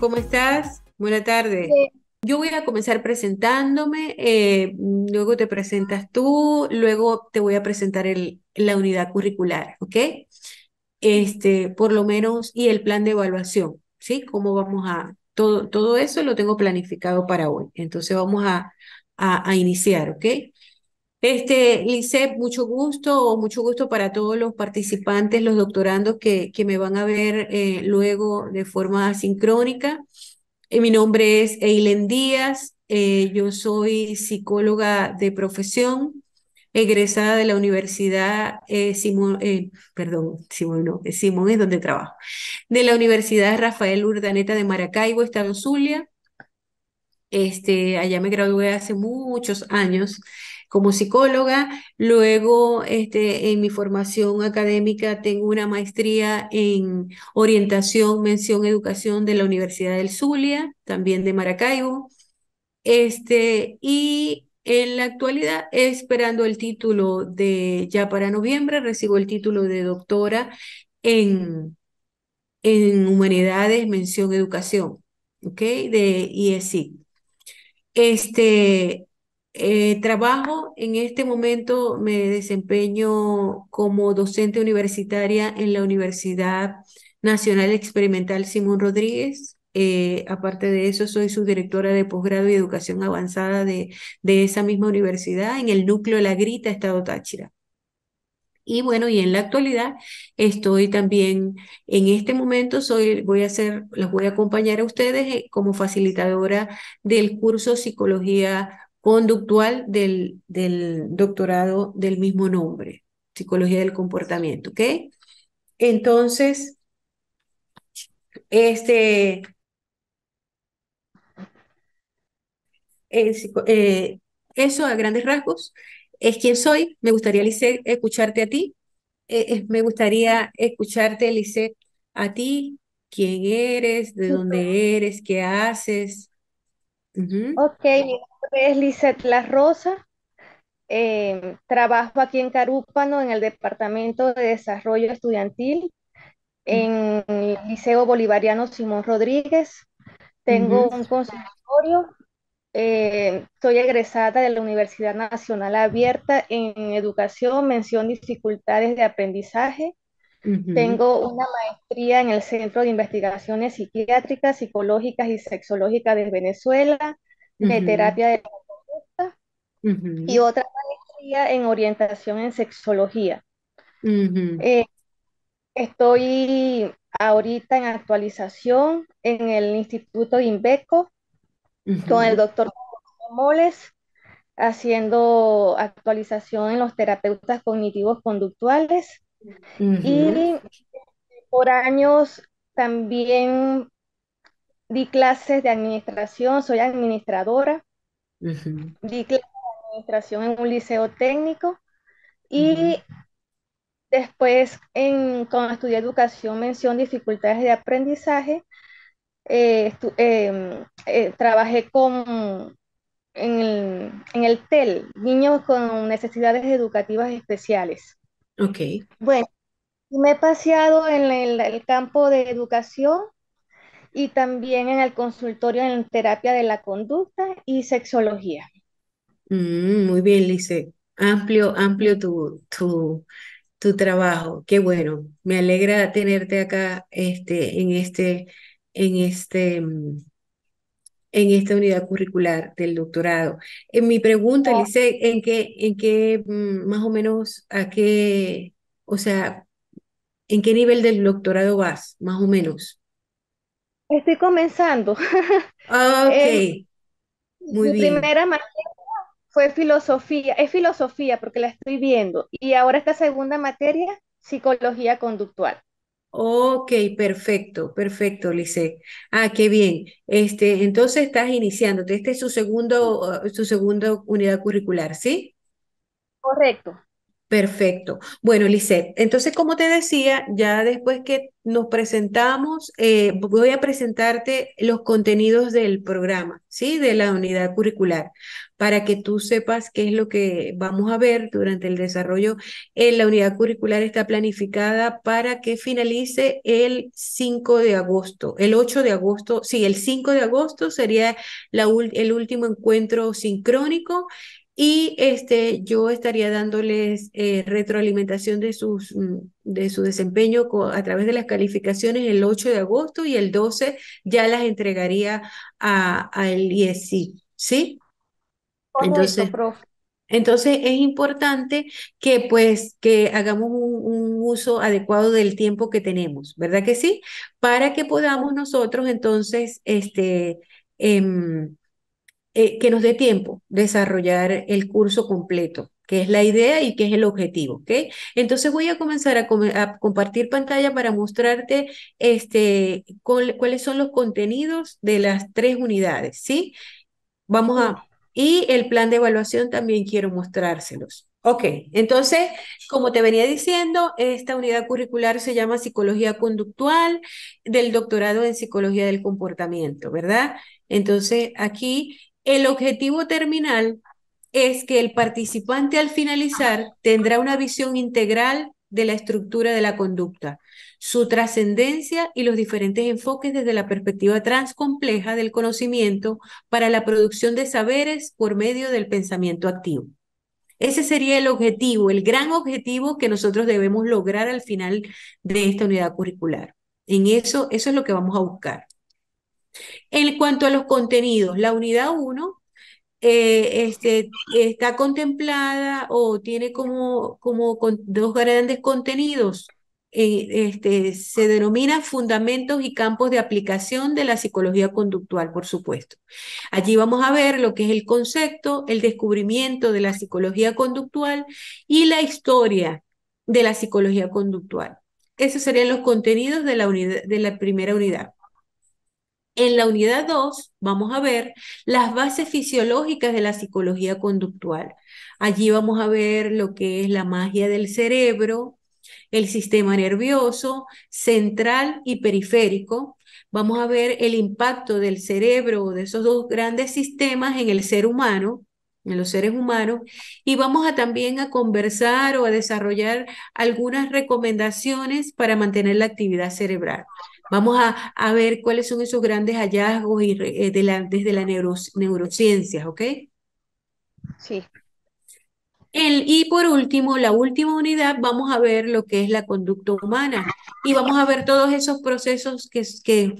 ¿cómo estás? Buenas tardes. Yo voy a comenzar presentándome, eh, luego te presentas tú, luego te voy a presentar la unidad curricular, ¿ok? Este, por lo menos, y el plan de evaluación, ¿sí? ¿Cómo vamos a...? Todo, todo eso lo tengo planificado para hoy, entonces vamos a, a iniciar, ¿ok? Este, mucho gusto, mucho gusto para todos los participantes, los doctorandos que, que me van a ver eh, luego de forma sincrónica. Eh, mi nombre es Eilen Díaz, eh, yo soy psicóloga de profesión, egresada de la Universidad Simón, perdón, Simón no, Simón es donde trabajo, de la Universidad Rafael Urdaneta de Maracaibo, Estado Zulia. Este, allá me gradué hace muchos años como psicóloga. Luego, este, en mi formación académica, tengo una maestría en orientación, mención, educación de la Universidad del Zulia, también de Maracaibo. Este, y en la actualidad, esperando el título de, ya para noviembre, recibo el título de doctora en, en humanidades, mención, educación, okay De iec Este, eh, trabajo en este momento, me desempeño como docente universitaria en la Universidad Nacional Experimental Simón Rodríguez. Eh, aparte de eso, soy subdirectora de posgrado y educación avanzada de, de esa misma universidad en el núcleo La Grita, Estado Táchira. Y bueno, y en la actualidad estoy también, en este momento soy, voy a hacer, los voy a acompañar a ustedes eh, como facilitadora del curso Psicología conductual del, del doctorado del mismo nombre, Psicología del Comportamiento, ¿ok? Entonces, este, eh, eso a grandes rasgos es quién soy. Me gustaría, Lice, escucharte a ti. Eh, eh, me gustaría escucharte, Lice, a ti, quién eres, de dónde eres, qué haces, Ok, mi nombre es Liset La Rosa. Em, trabajo aquí en Carúpano, en el Departamento de Desarrollo Estudiantil, en el Liceo Bolivariano Simón Rodríguez. Tengo un consultorio, em, soy egresada de la Universidad Nacional Abierta en Educación, Mención Dificultades de Aprendizaje. Tengo una maestría en el Centro de Investigaciones Psiquiátricas, Psicológicas y Sexológicas de Venezuela, de terapia de conducta, y otra maestría en orientación en sexología. Eh, estoy ahorita en actualización en el Instituto de Inbeco con el doctor Moles haciendo actualización en los terapeutas cognitivos conductuales y por años también di clases de administración, soy administradora, di clases de administración en un liceo técnico y después en, cuando estudié educación, mención dificultades de aprendizaje, eh, em, eh, trabajé con, en, el, en el TEL, niños con necesidades educativas especiales. Ok. Bueno, me he paseado en el, campo de educación y también en el consultorio en terapia de la conducta y sexología. Mm, muy bien, Lice. Amplio, amplio tu, tu, tu trabajo. Qué bueno. Me alegra tenerte acá este, en este, en este, mm, en esta unidad curricular del doctorado. En eh, mi pregunta, ah. Lise, ¿en qué, en qué mm, más o menos, a qué, o sea, en qué nivel del doctorado vas, más o menos? Estoy comenzando. Ah, ok, mi primera materia fue filosofía, es filosofía porque la estoy viendo, y ahora esta segunda materia, psicología conductual. Ok, perfecto, perfecto, Lise. Ah, qué bien. Este, entonces estás iniciando, Este es su segundo, su segunda unidad curricular, ¿sí? Correcto. Perfecto. Bueno, Lisette, entonces, como te decía, ya después que nos presentamos, eh, voy a presentarte los contenidos del programa, ¿sí? De la unidad curricular, para que tú sepas qué es lo que vamos a ver durante el desarrollo. en la unidad curricular está planificada para que finalice el 5 de agosto, el 8 de agosto, sí, el 5 de agosto sería la, el último encuentro sincrónico y este, yo estaría dándoles eh, retroalimentación de, sus, mm, de su desempeño a través de las calificaciones el 8 de agosto y el 12 ya las entregaría al a ¿sí? Entonces, Entonces es importante que pues que hagamos un, uso adecuado del tiempo que tenemos, ¿verdad que sí? Para que podamos nosotros entonces este, em, eh, que nos dé tiempo desarrollar el curso completo, que es la idea y que es el objetivo, ¿ok? Entonces voy a comenzar a, compartir pantalla para mostrarte este, cuáles son los contenidos de las tres unidades, ¿sí? Vamos a... Y el plan de evaluación también quiero mostrárselos. Ok, entonces, como te venía diciendo, esta unidad curricular se llama Psicología Conductual del doctorado en Psicología del Comportamiento, ¿verdad? Entonces, aquí el objetivo terminal es que el participante al finalizar tendrá una visión integral de la estructura de la conducta, su trascendencia y los diferentes enfoques desde la perspectiva transcompleja del conocimiento para la producción de saberes por medio del pensamiento activo. Ese sería el objetivo, el gran objetivo que nosotros debemos lograr al final de esta unidad curricular. En eso, eso es lo que vamos a buscar. En cuanto a los contenidos, la unidad 1 eh, este, está contemplada o tiene como, como dos grandes contenidos. Eh, este, se denomina fundamentos y campos de aplicación de la psicología conductual, por supuesto. Allí vamos a ver lo que es el concepto, el descubrimiento de la psicología conductual y la historia de la psicología conductual. Esos serían los contenidos de la, de la primera unidad. En la unidad 2 vamos a ver las bases fisiológicas de la psicología conductual. Allí vamos a ver lo que es la magia del cerebro, el sistema nervioso central y periférico. Vamos a ver el impacto del cerebro o de esos dos grandes sistemas en el ser humano, en los seres humanos, y vamos a también a conversar o a desarrollar algunas recomendaciones para mantener la actividad cerebral. Vamos a, ver cuáles son esos grandes hallazgos y, eh, de la, desde la neurociencia, ¿ok? Sí. y por último, la última unidad, vamos a ver lo que es la conducta humana y vamos a ver todos esos procesos que,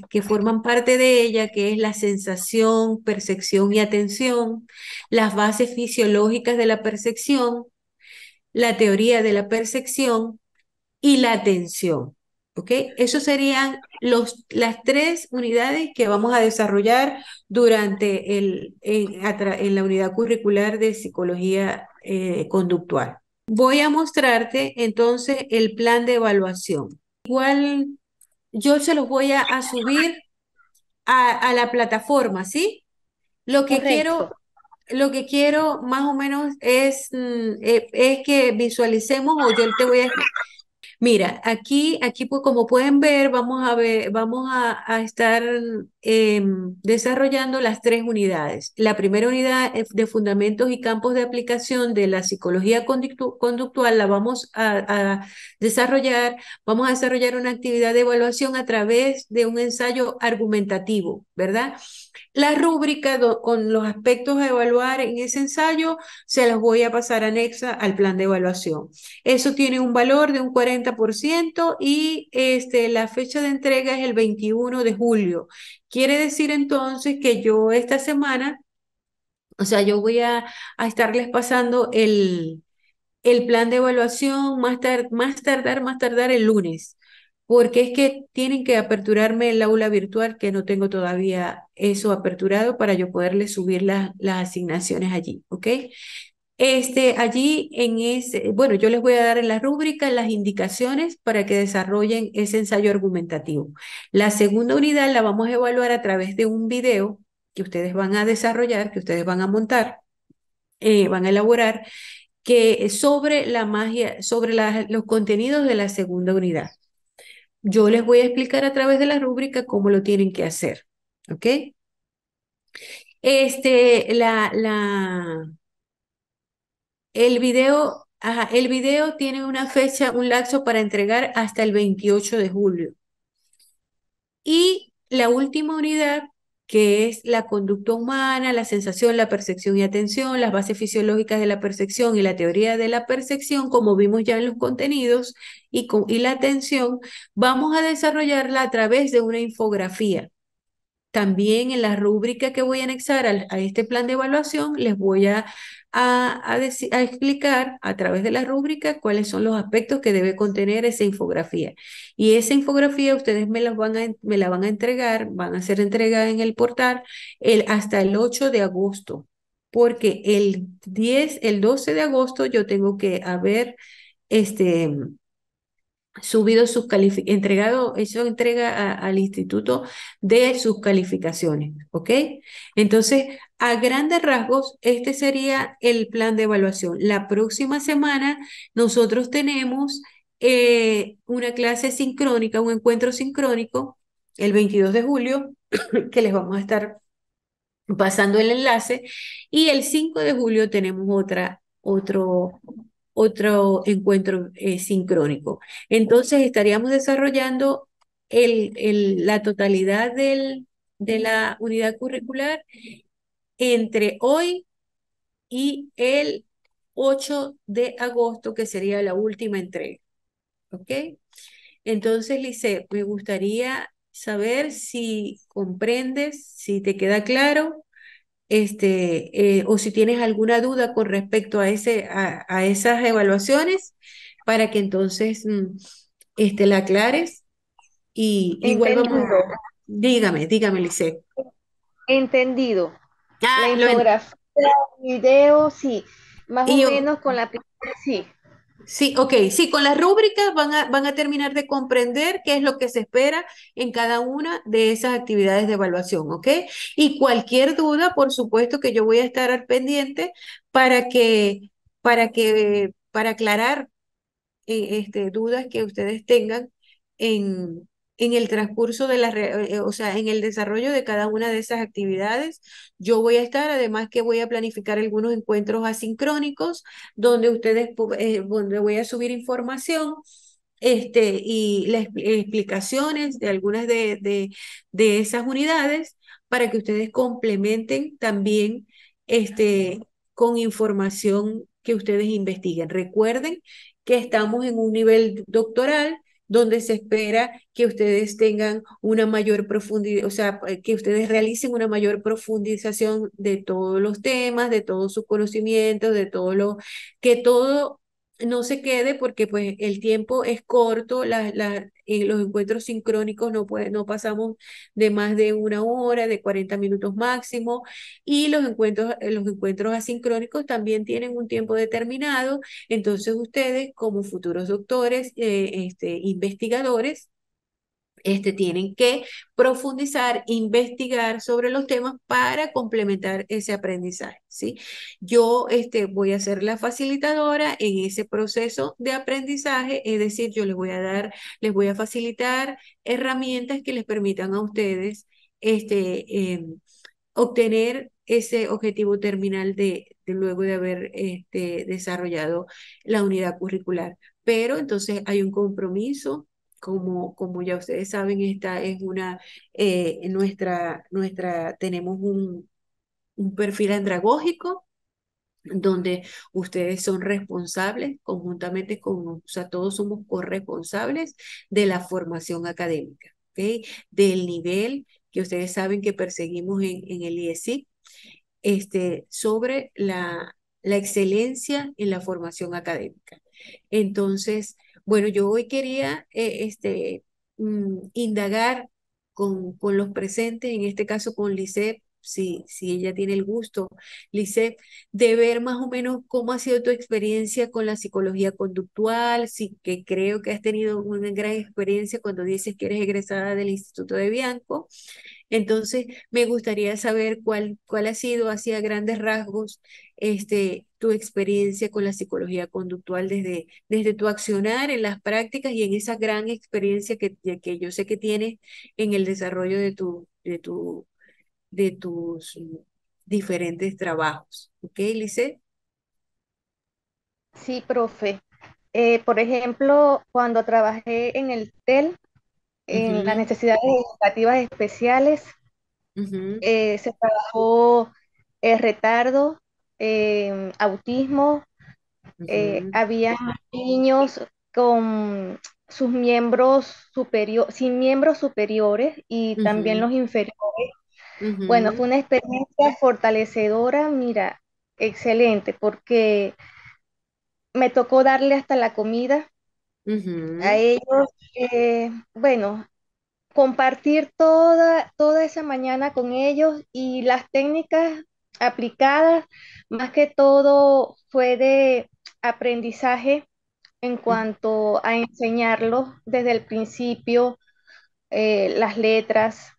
que forman parte de ella, que es la sensación, percepción y atención, las bases fisiológicas de la percepción, la teoría de la percepción y la atención. ¿Ok? Esos serían los, las tres unidades que vamos a desarrollar durante el, en, la unidad curricular de psicología eh, conductual. Voy a mostrarte entonces el plan de evaluación. Igual yo se los voy a, subir a, la plataforma, ¿sí? Lo que quiero lo que quiero más o menos es, mm, eh, es que visualicemos, o yo te voy a, Mira, aquí, aquí pues, como pueden ver, vamos a ver, vamos a, estar em, desarrollando las tres unidades. La primera unidad eh, de fundamentos y campos de aplicación de la psicología conductual la vamos a desarrollar, vamos a desarrollar una actividad de evaluación a través de un ensayo argumentativo, ¿verdad? La rúbrica con los aspectos a evaluar en ese ensayo se las voy a pasar anexa al plan de evaluación. Eso tiene un valor de un 40% y este, la fecha de entrega es el 21 de julio. Quiere decir entonces que yo esta semana, o sea, yo voy a, estarles pasando el, el plan de evaluación más, tar, más tardar, más tardar el lunes porque es que tienen que aperturarme el aula virtual que no tengo todavía eso aperturado para yo poderles subir las asignaciones allí, ¿ok? Este, allí en ese, bueno, yo les voy a dar en la rúbrica las indicaciones para que desarrollen ese ensayo argumentativo. La segunda unidad la vamos a evaluar a través de un video que ustedes van a desarrollar, que ustedes van a montar, eh, van a elaborar, que sobre la magia, sobre los contenidos de la segunda unidad. Yo les voy a explicar a través de la rúbrica cómo lo tienen que hacer. ¿Ok? Este, la, la, el video, ajá, el video tiene una fecha, un lapso para entregar hasta el 28 de julio. Y la última unidad que es la conducta humana, la sensación, la percepción y atención, las bases fisiológicas de la percepción y la teoría de la percepción, como vimos ya en los contenidos, y, con, y la atención, vamos a desarrollarla a través de una infografía. También en la rúbrica que voy a anexar a este plan de evaluación, les voy a a, explicar a través de la rúbrica cuáles son los aspectos que debe contener esa infografía. Y esa infografía ustedes me, van a, me la van a entregar, van a ser entregadas en el portal el, hasta el 8 de agosto, porque el 10, el 12 de agosto yo tengo que haber este, subido sus calificaciones, entregado, eso entrega al instituto de sus calificaciones, ¿ok? Entonces, a grandes rasgos, este sería el plan de evaluación. La próxima semana nosotros tenemos eh, una clase sincrónica, un encuentro sincrónico, el 22 de julio, que les vamos a estar pasando el enlace, y el 5 de julio tenemos otra, otro otro encuentro eh, sincrónico. Entonces estaríamos desarrollando el, el, la totalidad del, de la unidad curricular entre hoy y el 8 de agosto, que sería la última entrega. ¿Ok? Entonces, Lice, me gustaría saber si comprendes, si te queda claro este, eh, o si tienes alguna duda con respecto a, ese, a, a esas evaluaciones, para que entonces mm, este, la aclares y, y Dígame, dígame, lice Entendido. Ah, la el video, sí. Más o menos con la sí. Sí, ok, sí, con las rúbricas van a, van a terminar de comprender qué es lo que se espera en cada una de esas actividades de evaluación, ¿ok? Y cualquier duda, por supuesto que yo voy a estar al pendiente para que, para que, para aclarar eh, este, dudas que ustedes tengan en, en el transcurso de la, eh, eh, o sea, en el desarrollo de cada una de esas actividades, yo voy a estar, además que voy a planificar algunos encuentros asincrónicos donde ustedes, eh, donde voy a subir información este, y las explicaciones de algunas de, de, de esas unidades para que ustedes complementen también este, con información que ustedes investiguen. Recuerden que estamos en un nivel doctoral donde se espera que ustedes tengan una mayor profundidad, o sea, eh, que ustedes realicen una mayor profundización de todos los temas, de todos sus conocimientos, de todo lo que todo no se quede porque pues el tiempo es corto, eh, los encuentros sincrónicos no, no pasamos de más de una hora, de 40 minutos máximo, y los encuentros, eh, los encuentros asincrónicos también tienen un tiempo determinado, entonces ustedes como futuros doctores, eh, este, investigadores, este, tienen que profundizar, investigar sobre los temas para complementar ese aprendizaje, ¿sí? Yo este, voy a ser la facilitadora en ese proceso de aprendizaje, es decir, yo les voy a dar, les voy a facilitar herramientas que les permitan a ustedes este, em, obtener ese objetivo terminal de, de luego de haber este, desarrollado la unidad curricular. Pero entonces hay un compromiso como, ya ustedes saben, esta es una, eh, nuestra, nuestra, tenemos un, un perfil andragógico donde ustedes son responsables conjuntamente con, o todos somos corresponsables de la formación académica, ¿okay? del nivel que ustedes saben que perseguimos en, en el IESIC, este, sobre la, la excelencia en la formación académica. Entonces, bueno, yo hoy quería eh, este, mm, indagar con, con los presentes, en este caso con LICEP, si, ella tiene el gusto, Lice, de ver más o menos cómo ha sido tu experiencia con la psicología conductual, sí que creo que has tenido una gran experiencia cuando dices que eres egresada del Instituto de Bianco. Entonces, me gustaría saber cuál, cuál ha sido, así grandes rasgos, este, tu experiencia con la psicología conductual desde, desde tu accionar en las prácticas y en esa gran experiencia que, que yo sé que tienes en el desarrollo de tu, de tu de tus diferentes trabajos. ¿Ok, Lice? Sí, profe. Eh, por ejemplo, cuando trabajé en el TEL, en las necesidades educativas especiales, eh, se trabajó el eh, retardo, em, autismo, había niños con sus miembros superiores, sin miembros superiores y también los inferiores bueno, fue una experiencia fortalecedora, mira, excelente, porque me tocó darle hasta la comida a ellos. Eh, bueno, compartir toda, esa mañana con ellos y las técnicas aplicadas, más que todo fue de aprendizaje en cuanto a enseñarlos desde el principio eh, las letras,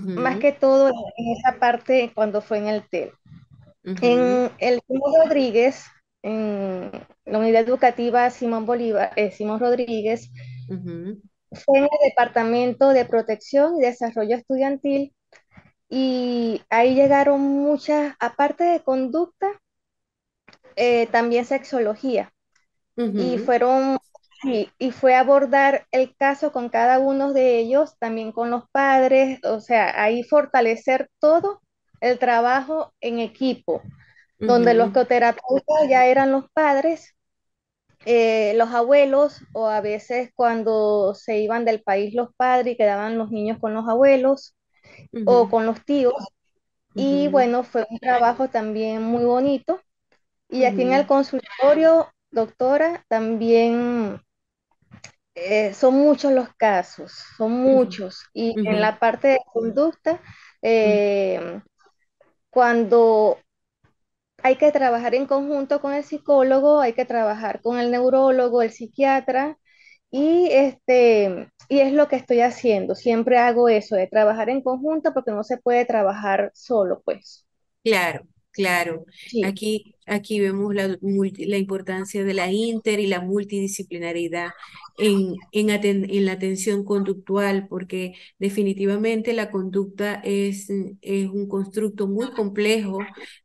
más que todo en, esa parte cuando fue en el TEL. En el Simón Rodríguez, en la unidad educativa Simón Bolívar, eh, Simón Rodríguez, fue en el Departamento de Protección y Desarrollo Estudiantil y ahí llegaron muchas, aparte de conducta, eh, también sexología. Y fueron Sí, y fue abordar el caso con cada uno de ellos, también con los padres, o sea, ahí fortalecer todo el trabajo en equipo, donde los los ya eran los padres, eh, los abuelos, o a veces cuando se iban del país los padres y quedaban los niños con los abuelos o con los tíos. Y bueno, fue un trabajo también muy bonito. Y aquí en el consultorio, doctora, también eh, son muchos los casos, son muchos. Y en la parte de conducta, em, cuando hay que trabajar en conjunto con el psicólogo, hay que trabajar con el neurólogo, el psiquiatra, y, este, y es lo que estoy haciendo. Siempre hago eso, de trabajar en conjunto porque no se puede trabajar solo, pues. Claro. Claro, aquí, aquí vemos la, la importancia de la inter y la multidisciplinaridad en, en, la atención conductual, porque definitivamente la conducta es, es un constructo muy complejo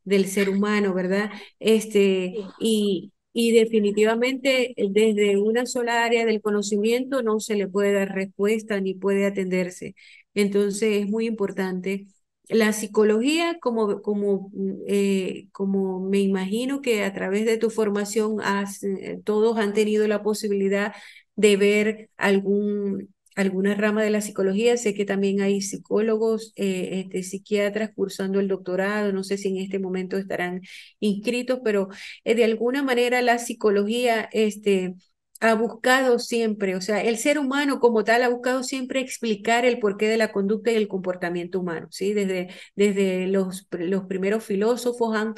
del ser humano, ¿verdad? Este, y, y definitivamente eh, desde una sola área del conocimiento no se le puede dar respuesta ni puede atenderse. Entonces es muy importante la psicología, como, como, mm, eh, como me imagino que a través de tu formación has, eh, todos han tenido la posibilidad de ver algún, alguna rama de la psicología. Sé que también hay psicólogos, eh, este, psiquiatras cursando el doctorado. No sé si en este momento estarán inscritos, pero de alguna manera la psicología este, ha buscado siempre, o sea, el ser humano como tal ha buscado siempre explicar el porqué de la conducta y el comportamiento humano, ¿sí? Desde, desde los, los primeros filósofos han,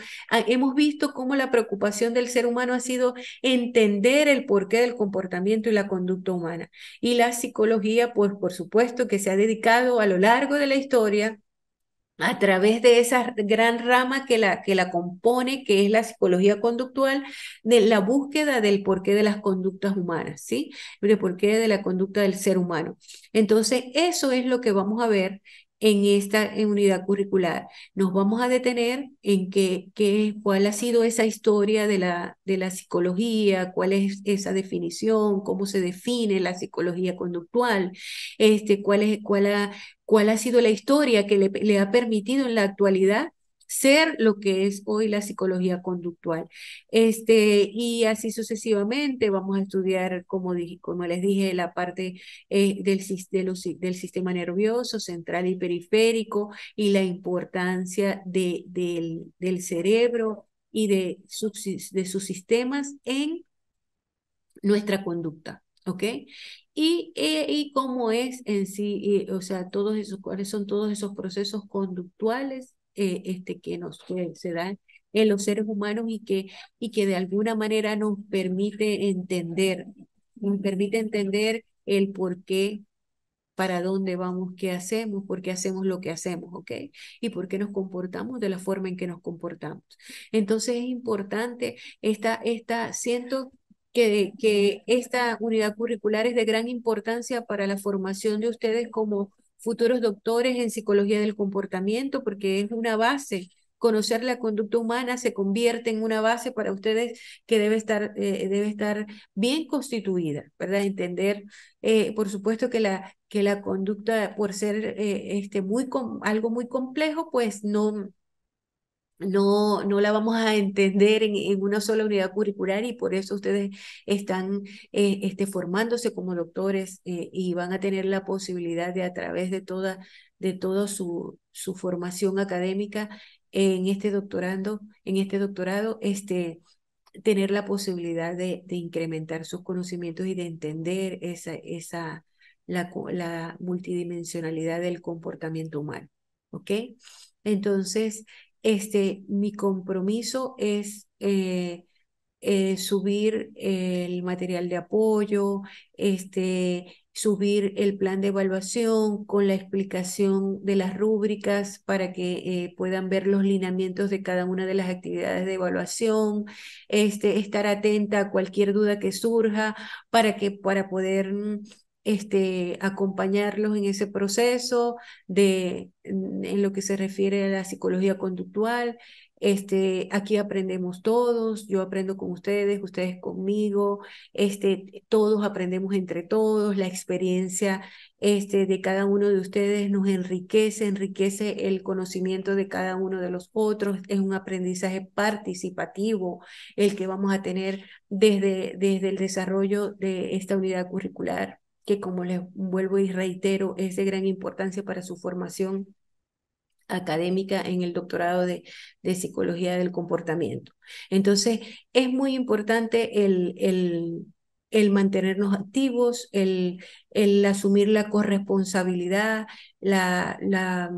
hemos visto cómo la preocupación del ser humano ha sido entender el porqué del comportamiento y la conducta humana. Y la psicología, pues por supuesto que se ha dedicado a lo largo de la historia a través de esa gran rama que la, que la compone, que es la psicología conductual, de la búsqueda del porqué de las conductas humanas, ¿sí? El porqué de la conducta del ser humano. Entonces, eso es lo que vamos a ver en esta unidad curricular. Nos vamos a detener en qué, cuál ha sido esa historia de la, de la psicología, cuál es esa definición, cómo se define la psicología conductual, este, cuál, es, ha, ha sido la historia que le, le ha permitido en la actualidad ser lo que es hoy la psicología conductual. Este, y así sucesivamente vamos a estudiar, como, como les dije, la parte eh, del, del sistema nervioso central y periférico y la importancia de, del, cerebro y de, sus, de sus sistemas en nuestra conducta. ¿Ok? Y, eh, cómo es en sí, o sea, todos esos, cuáles son todos esos procesos conductuales eh, este, que nos se dan en los seres humanos y que, y que de alguna manera nos permite entender, nos permite entender el por qué, para dónde vamos, qué hacemos, por qué hacemos lo que hacemos, ¿ok? Y por qué nos comportamos de la forma en que nos comportamos. Entonces es importante esta, esta siento que, que esta unidad curricular es de gran importancia para la formación de ustedes como futuros doctores en psicología del comportamiento, porque es una base. Conocer la conducta humana se convierte en una base para ustedes que debe estar, eh, debe estar bien constituida, ¿verdad? Entender, eh, por supuesto, que la, que la conducta, por ser eh, este, muy algo muy complejo, pues no, no, no la vamos a entender en, una sola unidad curricular y por eso ustedes están eh, este, formándose como doctores eh, y van a tener la posibilidad de a través de toda, de su, su formación académica en este doctorando, en este doctorado, este, tener la posibilidad de, incrementar sus conocimientos y de entender esa, la, la multidimensionalidad del comportamiento humano. ¿Ok? Entonces, este, mi compromiso es eh, eh, subir el material de apoyo, este, subir el plan de evaluación con la explicación de las rúbricas para que eh, puedan ver los lineamientos de cada una de las actividades de evaluación, este, estar atenta a cualquier duda que surja para, que, para poder mm, este, acompañarlos en ese proceso de, en lo que se refiere a la psicología conductual. Este, aquí aprendemos todos, yo aprendo con ustedes, ustedes conmigo, este, todos aprendemos entre todos, la experiencia este, de cada uno de ustedes nos enriquece, enriquece el conocimiento de cada uno de los otros, es un aprendizaje participativo el que vamos a tener desde, desde el desarrollo de esta unidad curricular que como les vuelvo y reitero, es de gran importancia para su formación académica en el doctorado de, psicología del comportamiento. Entonces, es muy importante el, el, mantenernos activos, el, asumir la corresponsabilidad, la, la,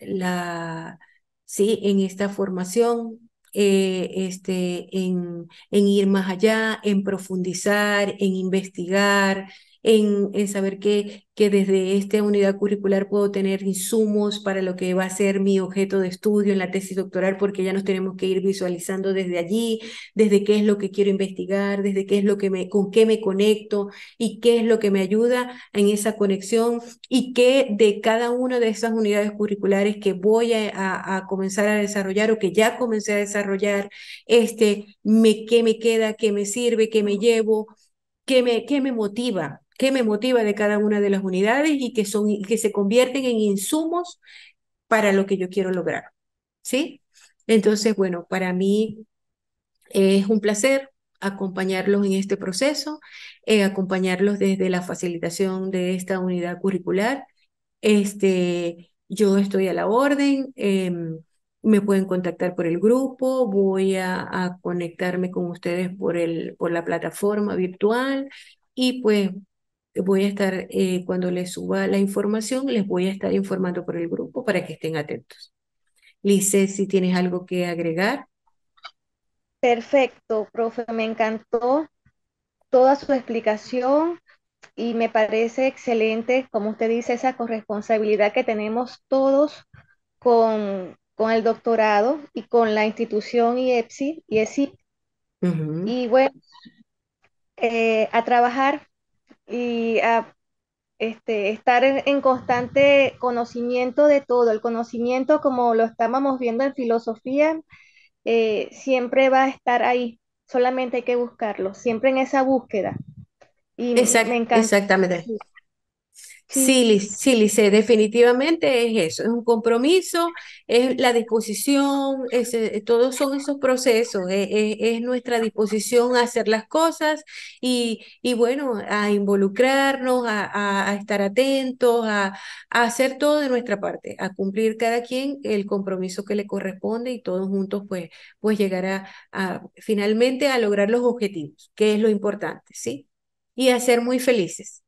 la, sí, en esta formación, eh, este, en ir más allá, en profundizar, en investigar, en, saber que, que desde esta unidad curricular puedo tener insumos para lo que va a ser mi objeto de estudio en la tesis doctoral, porque ya nos tenemos que ir visualizando desde allí, desde qué es lo que quiero investigar, desde qué es lo que me, con qué me conecto y qué es lo que me ayuda en esa conexión y qué de cada una de esas unidades curriculares que voy a, comenzar a desarrollar o que ya comencé a desarrollar, este, me, qué me queda, qué me sirve, qué me llevo, qué me, qué me motiva qué me motiva de cada una de las unidades y que, son, que se convierten en insumos para lo que yo quiero lograr. ¿Sí? Entonces, bueno, para mí es un placer acompañarlos en este proceso, eh, acompañarlos desde la facilitación de esta unidad curricular. Este, yo estoy a la orden, em, me pueden contactar por el grupo, voy a, conectarme con ustedes por, el, por la plataforma virtual y pues voy a estar, eh, cuando les suba la información, les voy a estar informando por el grupo para que estén atentos. Lice, si tienes algo que agregar. Perfecto, profe, me encantó toda su explicación y me parece excelente, como usted dice, esa corresponsabilidad que tenemos todos con, con el doctorado y con la institución IEPSI y ESIP. Y bueno, eh, a trabajar y ah, este, estar en, constante conocimiento de todo. El conocimiento, como lo estábamos viendo en filosofía, eh, siempre va a estar ahí, solamente hay que buscarlo, siempre en esa búsqueda. Y Exactamente. Sí, sí, Lice, definitivamente es eso, es un compromiso, es la disposición, es, todos son esos procesos, e, e, es, nuestra disposición a hacer las cosas y, bueno, a involucrarnos, a, estar atentos, a, hacer todo de nuestra parte, a cumplir cada quien el compromiso que le corresponde y todos juntos pues, pues llegar a finalmente a lograr los objetivos, que es lo importante, ¿sí? Y a ser muy felices.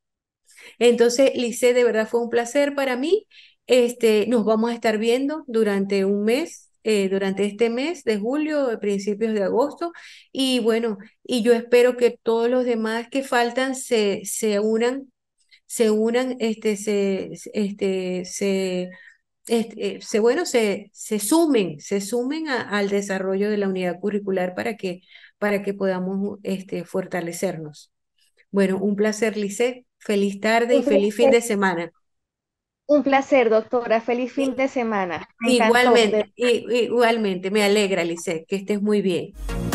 Entonces, Lice, de verdad fue un placer para mí. Este, nos vamos a estar viendo durante un mes, eh, durante este mes de julio, principios de agosto. Y bueno, y yo espero que todos los demás que faltan se, unan, se unan, este, se, este, este bueno, se, sumen, se sumen al desarrollo de la unidad curricular para que, para que podamos este, fortalecernos. Bueno, un placer, Lice. Feliz tarde y feliz fin de semana. Un placer, doctora. Feliz fin de semana. igualmente, igualmente. Me alegra, Lice, que estés muy bien.